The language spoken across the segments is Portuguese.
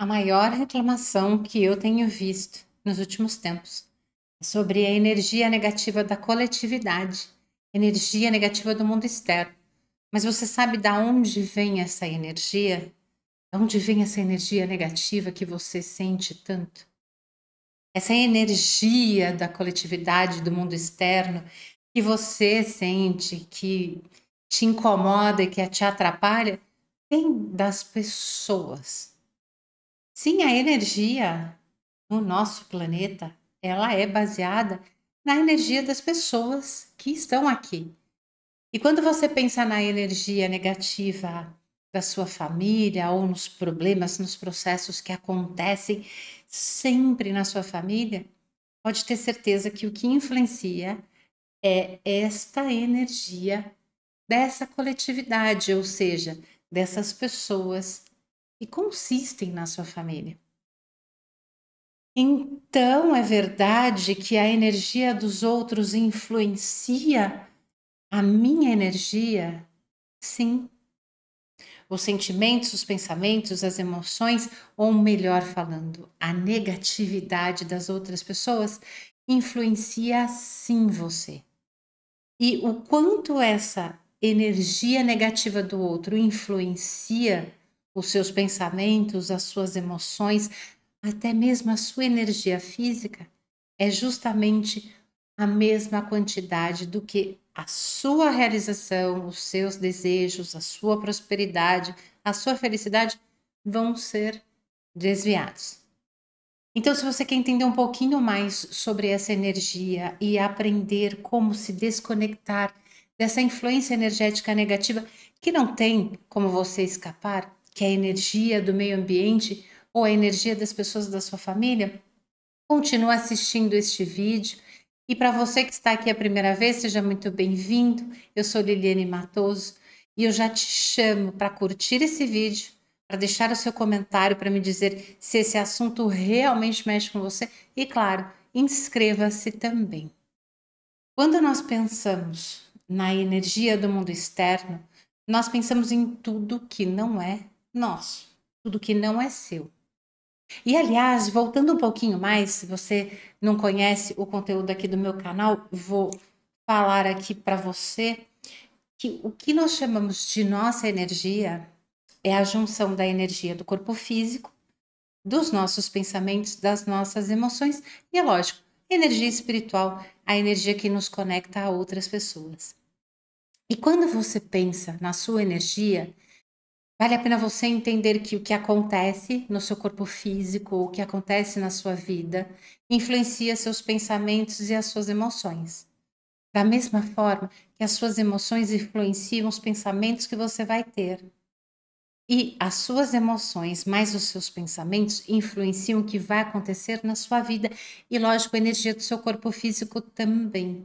A maior reclamação que eu tenho visto nos últimos tempos é sobre a energia negativa da coletividade, energia negativa do mundo externo. Mas você sabe de onde vem essa energia? De onde vem essa energia negativa que você sente tanto? Essa energia da coletividade, do mundo externo, que você sente, que te incomoda e que te atrapalha, vem das pessoas Sim, a energia no nosso planeta, ela é baseada na energia das pessoas que estão aqui. E quando você pensa na energia negativa da sua família ou nos problemas, nos processos que acontecem sempre na sua família, pode ter certeza que o que influencia é esta energia dessa coletividade, ou seja, dessas pessoas e consistem na sua família. Então é verdade que a energia dos outros influencia a minha energia? Sim. Os sentimentos, os pensamentos, as emoções, ou melhor falando, a negatividade das outras pessoas influencia sim você. E o quanto essa energia negativa do outro influencia os seus pensamentos, as suas emoções, até mesmo a sua energia física, é justamente a mesma quantidade do que a sua realização, os seus desejos, a sua prosperidade, a sua felicidade vão ser desviados. Então, se você quer entender um pouquinho mais sobre essa energia e aprender como se desconectar dessa influência energética negativa que não tem como você escapar, que é a energia do meio ambiente ou a energia das pessoas da sua família, continue assistindo este vídeo. E para você que está aqui a primeira vez, seja muito bem-vindo. Eu sou Liliane Matoso e eu já te chamo para curtir esse vídeo, para deixar o seu comentário, para me dizer se esse assunto realmente mexe com você. E claro, inscreva-se também. Quando nós pensamos na energia do mundo externo, nós pensamos em tudo que não é nosso, tudo que não é seu. E aliás, voltando um pouquinho mais, se você não conhece o conteúdo aqui do meu canal, vou falar aqui para você que o que nós chamamos de nossa energia é a junção da energia do corpo físico, dos nossos pensamentos, das nossas emoções e, é lógico, energia espiritual, a energia que nos conecta a outras pessoas. E quando você pensa na sua energia, Vale a pena você entender que o que acontece no seu corpo físico, o que acontece na sua vida, influencia seus pensamentos e as suas emoções. Da mesma forma que as suas emoções influenciam os pensamentos que você vai ter. E as suas emoções mais os seus pensamentos influenciam o que vai acontecer na sua vida e, lógico, a energia do seu corpo físico também.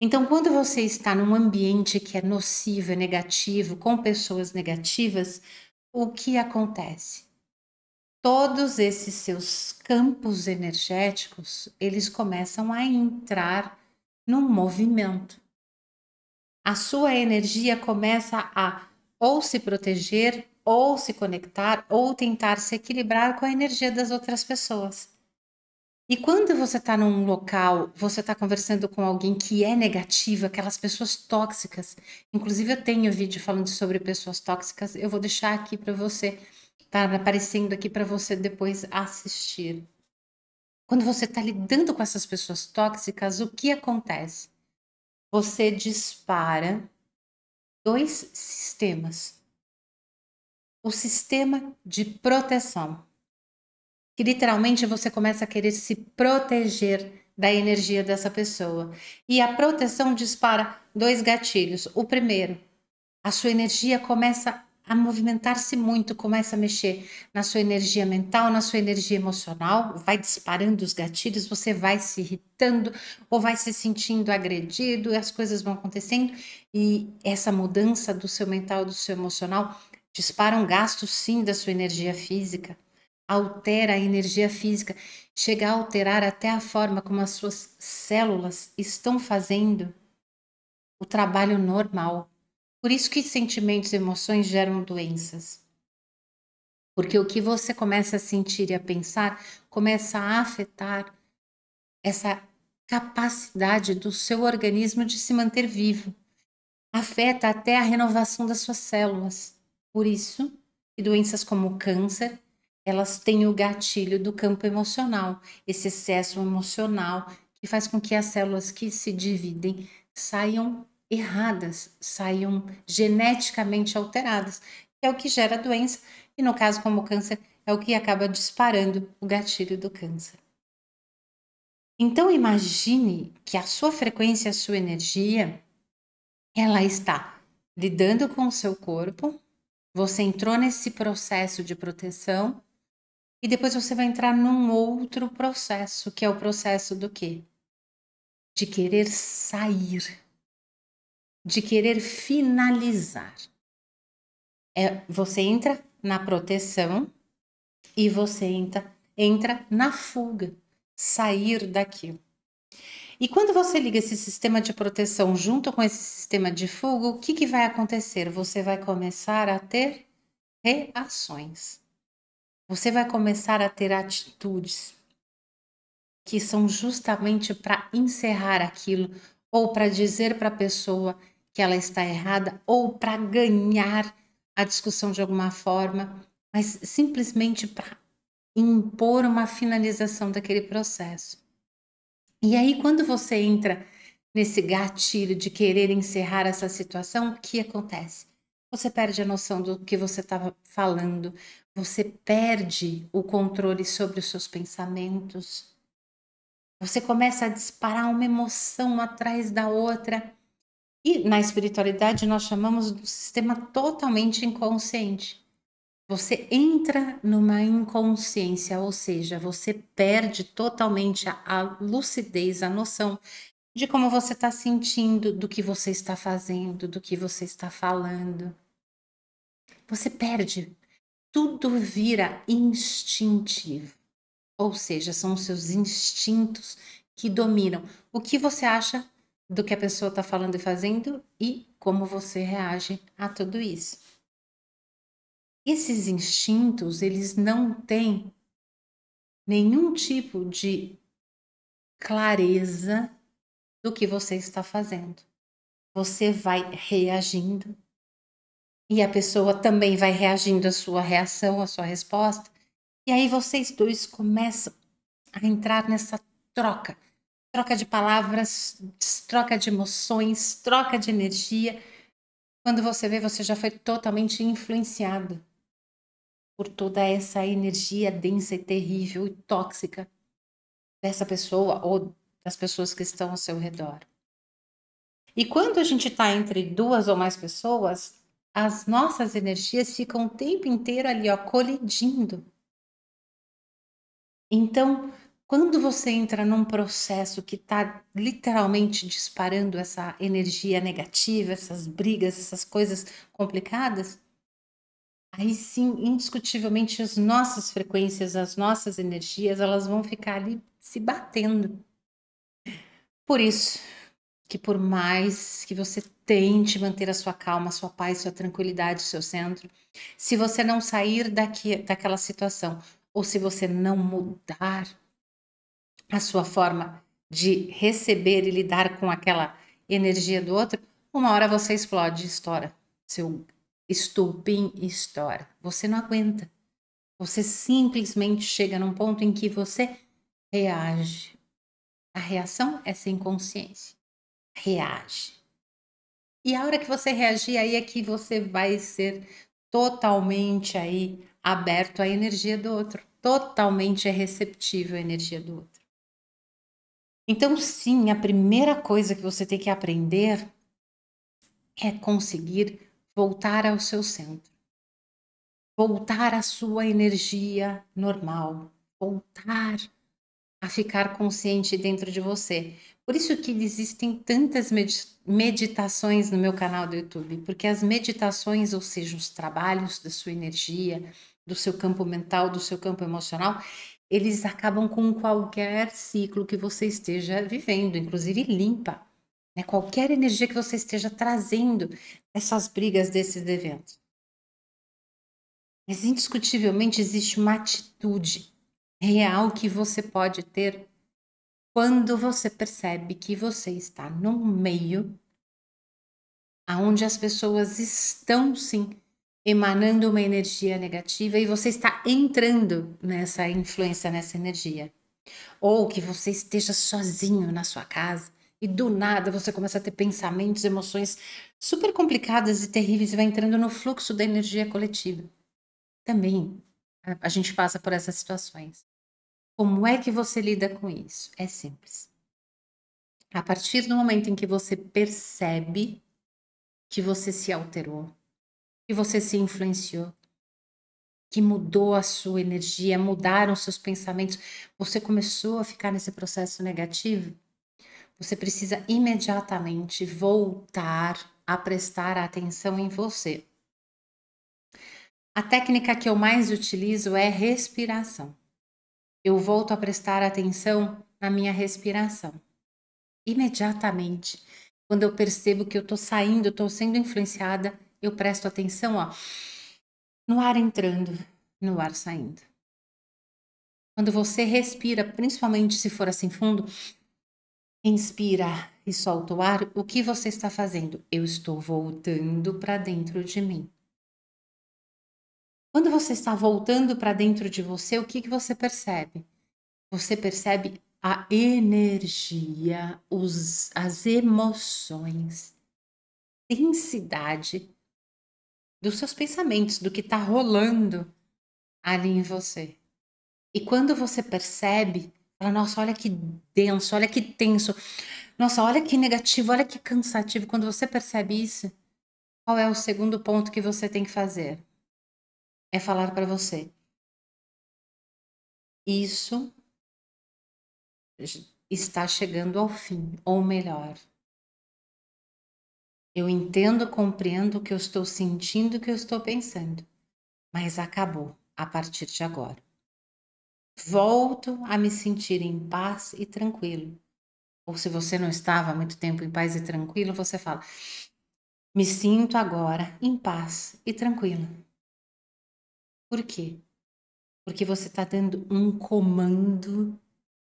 Então, quando você está num ambiente que é nocivo, é negativo, com pessoas negativas, o que acontece? Todos esses seus campos energéticos, eles começam a entrar num movimento. A sua energia começa a ou se proteger, ou se conectar, ou tentar se equilibrar com a energia das outras pessoas. E quando você está num local, você está conversando com alguém que é negativo, aquelas pessoas tóxicas. Inclusive, eu tenho vídeo falando sobre pessoas tóxicas. Eu vou deixar aqui para você, tá aparecendo aqui para você depois assistir. Quando você está lidando com essas pessoas tóxicas, o que acontece? Você dispara dois sistemas: o sistema de proteção, que literalmente você começa a querer se proteger da energia dessa pessoa. E a proteção dispara dois gatilhos. O primeiro, a sua energia começa a movimentar-se muito, começa a mexer na sua energia mental, na sua energia emocional, vai disparando os gatilhos, você vai se irritando ou vai se sentindo agredido, as coisas vão acontecendo e essa mudança do seu mental, do seu emocional, dispara um gasto sim da sua energia física altera a energia física, chega a alterar até a forma como as suas células estão fazendo o trabalho normal. Por isso que sentimentos e emoções geram doenças. Porque o que você começa a sentir e a pensar começa a afetar essa capacidade do seu organismo de se manter vivo. Afeta até a renovação das suas células. Por isso e doenças como câncer, elas têm o gatilho do campo emocional, esse excesso emocional que faz com que as células que se dividem saiam erradas, saiam geneticamente alteradas, que é o que gera doença, e no caso como o câncer, é o que acaba disparando o gatilho do câncer. Então imagine que a sua frequência, a sua energia, ela está lidando com o seu corpo, você entrou nesse processo de proteção e depois você vai entrar num outro processo, que é o processo do quê? De querer sair, de querer finalizar. É, você entra na proteção e você entra, entra na fuga, sair daquilo. E quando você liga esse sistema de proteção junto com esse sistema de fuga, o que, que vai acontecer? Você vai começar a ter reações. Você vai começar a ter atitudes que são justamente para encerrar aquilo ou para dizer para a pessoa que ela está errada ou para ganhar a discussão de alguma forma, mas simplesmente para impor uma finalização daquele processo. E aí, quando você entra nesse gatilho de querer encerrar essa situação, o que acontece? Você perde a noção do que você estava falando, você perde o controle sobre os seus pensamentos. Você começa a disparar uma emoção atrás da outra. E na espiritualidade nós chamamos do sistema totalmente inconsciente. Você entra numa inconsciência, ou seja, você perde totalmente a, a lucidez, a noção de como você está sentindo, do que você está fazendo, do que você está falando. Você perde tudo vira instintivo. Ou seja, são os seus instintos que dominam o que você acha do que a pessoa está falando e fazendo e como você reage a tudo isso. Esses instintos, eles não têm nenhum tipo de clareza do que você está fazendo. Você vai reagindo e a pessoa também vai reagindo à sua reação, à sua resposta. E aí vocês dois começam a entrar nessa troca, troca de palavras, troca de emoções, troca de energia. Quando você vê, você já foi totalmente influenciado por toda essa energia densa e terrível e tóxica dessa pessoa ou das pessoas que estão ao seu redor. E quando a gente está entre duas ou mais pessoas, as nossas energias ficam o tempo inteiro ali, ó, colidindo. Então, quando você entra num processo que está literalmente disparando essa energia negativa, essas brigas, essas coisas complicadas, aí sim, indiscutivelmente, as nossas frequências, as nossas energias, elas vão ficar ali se batendo. Por isso, que por mais que você tente manter a sua calma, a sua paz, sua tranquilidade, seu centro, se você não sair daqui, daquela situação, ou se você não mudar a sua forma de receber e lidar com aquela energia do outro, uma hora você explode, estoura. Seu estupim estoura. Você não aguenta. Você simplesmente chega num ponto em que você reage. A reação é sem consciência reage. E a hora que você reagir aí é que você vai ser totalmente aí aberto à energia do outro, totalmente é receptível à energia do outro. Então, sim, a primeira coisa que você tem que aprender é conseguir voltar ao seu centro. Voltar à sua energia normal, voltar a ficar consciente dentro de você. Por isso que existem tantas meditações no meu canal do YouTube, porque as meditações, ou seja, os trabalhos da sua energia, do seu campo mental, do seu campo emocional, eles acabam com qualquer ciclo que você esteja vivendo, inclusive limpa. Né? Qualquer energia que você esteja trazendo essas brigas desses eventos. Mas indiscutivelmente existe uma atitude real que você pode ter quando você percebe que você está no meio aonde as pessoas estão sim emanando uma energia negativa e você está entrando nessa influência, nessa energia. Ou que você esteja sozinho na sua casa e do nada você começa a ter pensamentos, emoções super complicadas e terríveis e vai entrando no fluxo da energia coletiva. Também a gente passa por essas situações. Como é que você lida com isso? É simples. A partir do momento em que você percebe que você se alterou, que você se influenciou, que mudou a sua energia, mudaram seus pensamentos, você começou a ficar nesse processo negativo, você precisa imediatamente voltar a prestar atenção em você. A técnica que eu mais utilizo é respiração eu volto a prestar atenção na minha respiração. Imediatamente, quando eu percebo que eu estou saindo, estou sendo influenciada, eu presto atenção ó, no ar entrando, no ar saindo. Quando você respira, principalmente se for assim fundo, inspira e solta o ar, o que você está fazendo? Eu estou voltando para dentro de mim. Quando você está voltando para dentro de você, o que, que você percebe? Você percebe a energia, os, as emoções, intensidade dos seus pensamentos, do que está rolando ali em você. E quando você percebe, fala, nossa, olha que denso, olha que tenso, nossa, olha que negativo, olha que cansativo. Quando você percebe isso, qual é o segundo ponto que você tem que fazer? é falar para você. Isso está chegando ao fim, ou melhor, eu entendo, compreendo o que eu estou sentindo, o que eu estou pensando, mas acabou a partir de agora. Volto a me sentir em paz e tranquilo. Ou se você não estava há muito tempo em paz e tranquilo, você fala: me sinto agora em paz e tranquila. Por quê? Porque você está dando um comando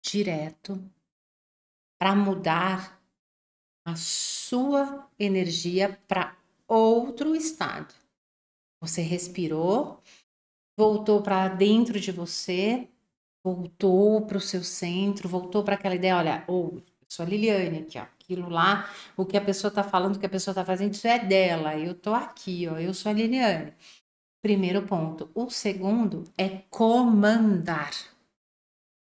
direto para mudar a sua energia para outro estado. Você respirou, voltou para dentro de você, voltou para o seu centro, voltou para aquela ideia, olha, ou oh, sou a Liliane aqui, ó, aquilo lá, o que a pessoa está falando, o que a pessoa está fazendo, isso é dela, eu estou aqui, ó, eu sou a Liliane. Primeiro ponto. O segundo é comandar.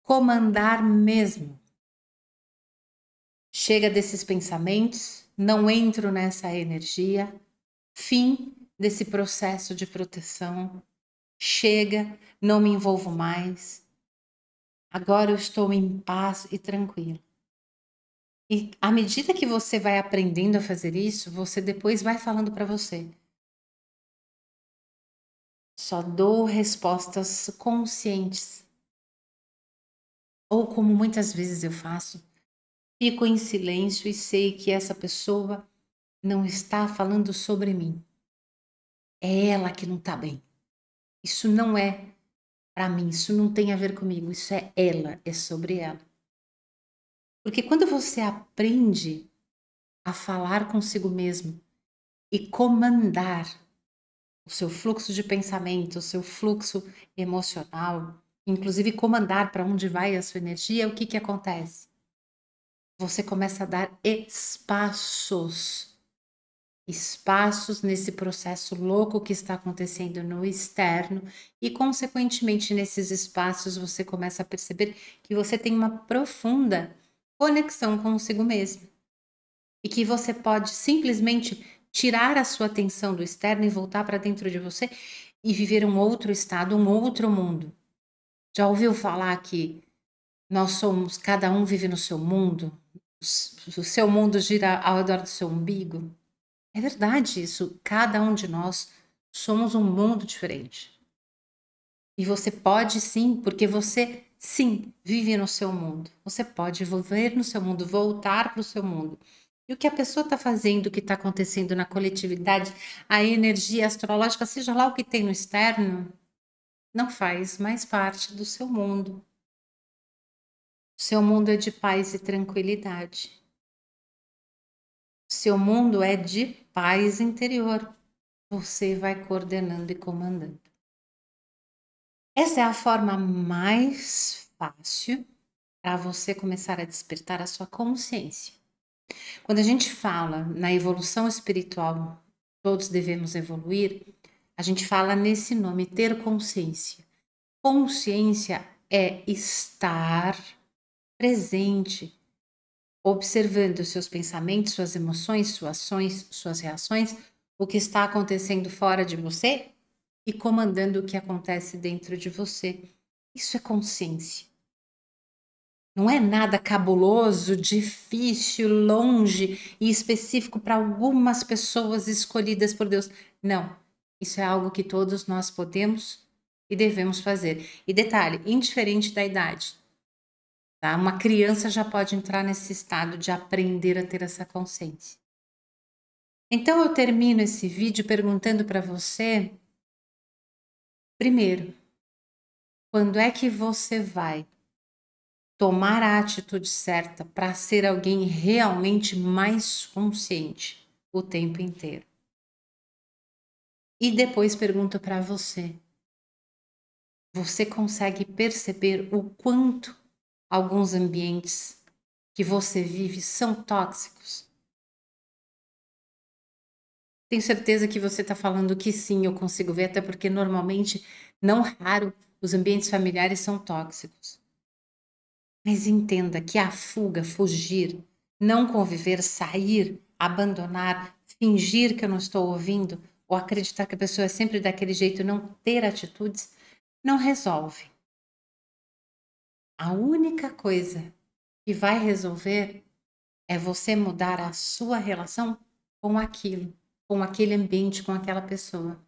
Comandar mesmo. Chega desses pensamentos, não entro nessa energia. Fim desse processo de proteção. Chega, não me envolvo mais. Agora eu estou em paz e tranquilo. E à medida que você vai aprendendo a fazer isso, você depois vai falando para você: só dou respostas conscientes. Ou como muitas vezes eu faço, fico em silêncio e sei que essa pessoa não está falando sobre mim. É ela que não está bem. Isso não é para mim, isso não tem a ver comigo, isso é ela, é sobre ela. Porque quando você aprende a falar consigo mesmo e comandar o seu fluxo de pensamento, o seu fluxo emocional, inclusive comandar para onde vai a sua energia, o que, que acontece? Você começa a dar espaços, espaços nesse processo louco que está acontecendo no externo, e consequentemente nesses espaços você começa a perceber que você tem uma profunda conexão consigo mesmo e que você pode simplesmente tirar a sua atenção do externo e voltar para dentro de você e viver um outro estado, um outro mundo. Já ouviu falar que nós somos, cada um vive no seu mundo, o seu mundo gira ao redor do seu umbigo? É verdade isso, cada um de nós somos um mundo diferente. E você pode sim, porque você sim vive no seu mundo. Você pode volver no seu mundo, voltar para o seu mundo. E o que a pessoa está fazendo, o que está acontecendo na coletividade, a energia astrológica, seja lá o que tem no externo, não faz mais parte do seu mundo. O seu mundo é de paz e tranquilidade. O seu mundo é de paz interior. Você vai coordenando e comandando. Essa é a forma mais fácil para você começar a despertar a sua consciência. Quando a gente fala na evolução espiritual, todos devemos evoluir, a gente fala nesse nome, ter consciência. Consciência é estar presente, observando seus pensamentos, suas emoções, suas ações, suas reações, o que está acontecendo fora de você e comandando o que acontece dentro de você. Isso é consciência. Não é nada cabuloso, difícil, longe e específico para algumas pessoas escolhidas por Deus. Não. Isso é algo que todos nós podemos e devemos fazer. E detalhe, indiferente da idade. Tá? Uma criança já pode entrar nesse estado de aprender a ter essa consciência. Então eu termino esse vídeo perguntando para você primeiro, quando é que você vai tomar a atitude certa para ser alguém realmente mais consciente o tempo inteiro. E depois pergunto para você: você consegue perceber o quanto alguns ambientes que você vive são tóxicos? Tenho certeza que você está falando que sim, eu consigo ver, até porque normalmente, não raro, os ambientes familiares são tóxicos. Mas entenda que a fuga, fugir, não conviver, sair, abandonar, fingir que eu não estou ouvindo, ou acreditar que a pessoa é sempre daquele jeito, não ter atitudes, não resolve. A única coisa que vai resolver é você mudar a sua relação com aquilo, com aquele ambiente, com aquela pessoa.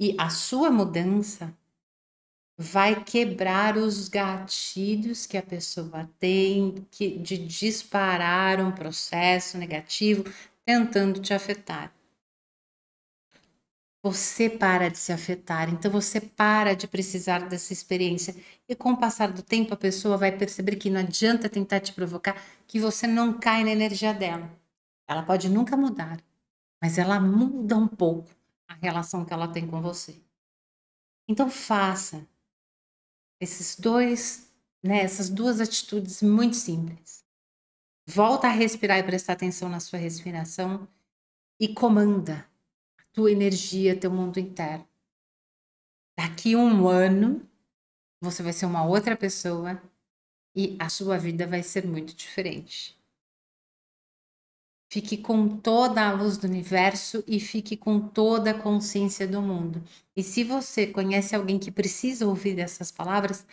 E a sua mudança vai quebrar os gatilhos que a pessoa tem que, de disparar um processo negativo tentando te afetar. Você para de se afetar, então você para de precisar dessa experiência. E com o passar do tempo, a pessoa vai perceber que não adianta tentar te provocar, que você não cai na energia dela. Ela pode nunca mudar, mas ela muda um pouco a relação que ela tem com você. Então faça, esses dois, né, essas duas atitudes muito simples. Volta a respirar e prestar atenção na sua respiração e comanda a tua energia, teu mundo interno. Daqui um ano, você vai ser uma outra pessoa e a sua vida vai ser muito diferente. Fique com toda a luz do universo e fique com toda a consciência do mundo. E se você conhece alguém que precisa ouvir essas palavras,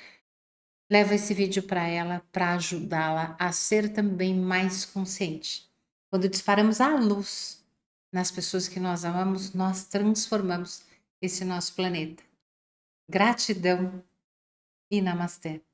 leva esse vídeo para ela para ajudá-la a ser também mais consciente. Quando disparamos a luz nas pessoas que nós amamos, nós transformamos esse nosso planeta. Gratidão e namastê.